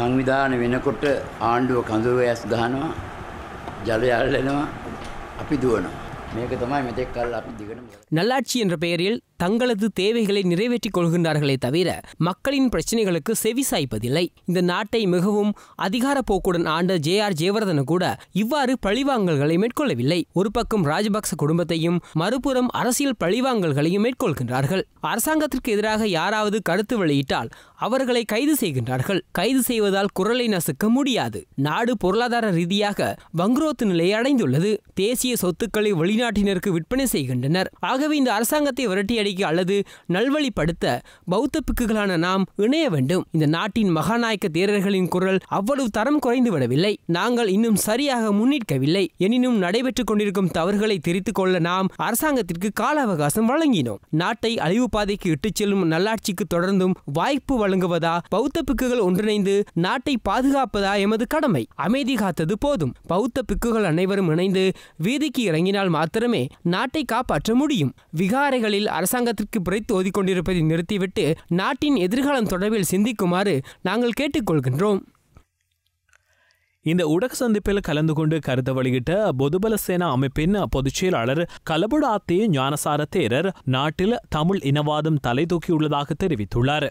සංවිධාන වෙනකොට ආණ්ඩුව කඳුර ඇස් ගහනවා ජලය අල්ලනවා අපි දුවනවා මේක තමයි මෙතෙක් කල් අපි දිගටම நல்லாட்சி என்ற பெயரில் தங்களது தேவைகளை நிறைவேற்றிக் கொள்கின்றார்களே தவிர மக்களின் பிரச்சனைகளுக்கு செவி சாய்ப்பதில்லை இந்த நாட்டை மிகவும் அதிகார போக்குடன் ஆண்ட ஜே ஆர் ஜெயவர்தன கூட இவ்வாறு பழிவாங்கல்களை மேற்கொள்ளவில்லை ஒரு பக்கம் ராஜபக்ச குடும்பத்தையும் மறுபுறம் அரசியல் பழிவாங்கல்களையும் மேற்கொள்கின்றார்கள் அரசாங்கத்திற்கு எதிராக யாராவது கருத்து வெளியிட்டால் அவர்களை கைது செய்கின்றார்கள் கைது செய்வதால் குரலை நசுக்க முடியாது நாடு பொருளாதார ரீதியாக வங்குரோத்து நிலையை அடைந்துள்ளது தேசிய சொத்துக்களை வெளிநாட்டினருக்கு விற்பனை செய்கின்றனர் ஆகவே இந்த அரசாங்கத்தை விரட்டியடி நல்வழிக்கு அல்லது நல்வழிப்படுத்த பௌத்த பிக்குகளான நாம் இணைய வேண்டும் இந்த நாட்டின் மகாநாயக்க தேரர்களின் குரல் அவ்வளவு தரம் குறைந்து விடவில்லை நாங்கள் இன்னும் சரியாக முன்னிற்கவில்லை எனினும் நடைபெற்றுக் கொண்டிருக்கும் தவறுகளை தெரித்துக் கொள்ள நாம் அரசாங்கத்திற்கு கால அவகாசம் வழங்கினோம் நாட்டை அழிவு பாதைக்கு இட்டுச் செல்லும் நல்லாட்சிக்கு தொடர்ந்தும் வாய்ப்பு வழங்குவதா பௌத்த பிக்குகள் ஒன்றிணைந்து நாட்டை பாதுகாப்பதா எமது கடமை அமைதி காத்தது போதும் பௌத்த பிக்குகள் அனைவரும் இணைந்து வீதிக்கு இறங்கினால் மாத்திரமே நாட்டை காப்பாற்ற முடியும் விகாரைகளில் அரசாங்க அரசாங்கத்திற்கு பிரைத்து ஓதிக்கொண்டிருப்பதை நிறுத்திவிட்டு நாட்டின் எதிர்காலம் தொடர்பில் சிந்திக்குமாறு நாங்கள் கேட்டுக்கொள்கின்றோம் இந்த ஊடக சந்திப்பில் கலந்து கொண்டு கருத்து வெளியிட்ட பொதுபல சேனா அமைப்பின் பொதுச் செயலாளர் கலபுடாத்தே ஞானசார தேரர் நாட்டில் தமிழ் இனவாதம் தலை தூக்கியுள்ளதாக தெரிவித்துள்ளார்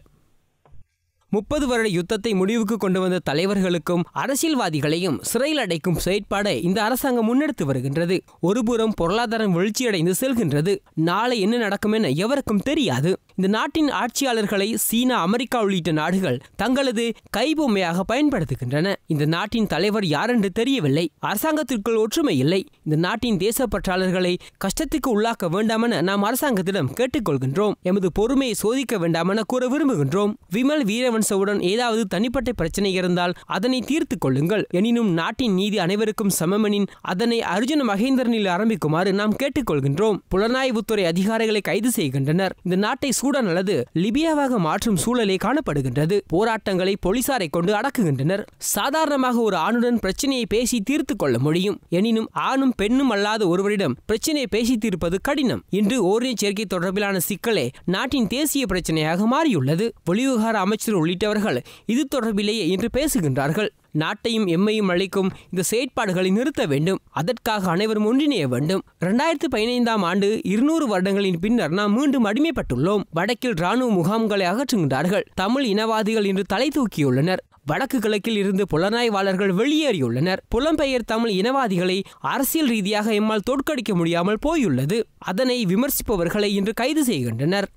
முப்பது வருட யுத்தத்தை முடிவுக்கு கொண்டு வந்த தலைவர்களுக்கும் அரசியல்வாதிகளையும் சிறையில் அடைக்கும் செயற்பாடை இந்த அரசாங்கம் முன்னெடுத்து வருகின்றது ஒருபுறம் பொருளாதாரம் வீழ்ச்சியடைந்து செல்கின்றது நாளை என்ன நடக்கும் என எவருக்கும் தெரியாது இந்த நாட்டின் ஆட்சியாளர்களை சீனா அமெரிக்கா உள்ளிட்ட நாடுகள் தங்களது கைபொம்மையாக பயன்படுத்துகின்றன இந்த நாட்டின் தலைவர் யாரென்று தெரியவில்லை அரசாங்கத்திற்குள் ஒற்றுமை இல்லை இந்த நாட்டின் தேசப்பற்றாளர்களை கஷ்டத்துக்கு உள்ளாக்க வேண்டாமென நாம் அரசாங்கத்திடம் கேட்டுக்கொள்கின்றோம் எமது பொறுமையை சோதிக்க வேண்டாமென கூற விரும்புகின்றோம் விமல் வீரவன் ராஜபவன்சவுடன் ஏதாவது தனிப்பட்ட பிரச்சனை இருந்தால் அதனை தீர்த்து கொள்ளுங்கள் எனினும் நாட்டின் நீதி அனைவருக்கும் சமமெனின் அதனை அர்ஜுன மகேந்திரனில் ஆரம்பிக்குமாறு நாம் கேட்டுக்கொள்கின்றோம் புலனாய்வுத்துறை அதிகாரிகளை கைது செய்கின்றனர் இந்த நாட்டை சூடான் அல்லது லிபியாவாக மாற்றும் சூழலே காணப்படுகின்றது போராட்டங்களை போலீசாரை கொண்டு அடக்குகின்றனர் சாதாரணமாக ஒரு ஆணுடன் பிரச்சனையை பேசி தீர்த்து கொள்ள முடியும் எனினும் ஆணும் பெண்ணும் அல்லாத ஒருவரிடம் பிரச்சனையை பேசி தீர்ப்பது கடினம் இன்று ஓரின சேர்க்கை தொடர்பிலான சிக்கலே நாட்டின் தேசிய பிரச்சனையாக மாறியுள்ளது வெளிவிவகார அமைச்சர் உள்ளிட்டவர்கள் இது தொடர்பிலேயே இன்று பேசுகின்றார்கள் நாட்டையும் எம்மையும் அழைக்கும் இந்த செயற்பாடுகளை நிறுத்த வேண்டும் அதற்காக அனைவரும் ஒன்றிணைய வேண்டும் இரண்டாயிரத்து பதினைந்தாம் ஆண்டு இருநூறு வருடங்களின் பின்னர் நாம் மீண்டும் அடிமைப்பட்டுள்ளோம் வடக்கில் ராணுவ முகாம்களை அகற்றுகின்றார்கள் தமிழ் இனவாதிகள் இன்று தலை தூக்கியுள்ளனர் வடக்கு கிழக்கில் இருந்து புலனாய்வாளர்கள் வெளியேறியுள்ளனர் புலம்பெயர் தமிழ் இனவாதிகளை அரசியல் ரீதியாக எம்மால் தோற்கடிக்க முடியாமல் போயுள்ளது அதனை விமர்சிப்பவர்களை இன்று கைது செய்கின்றனர்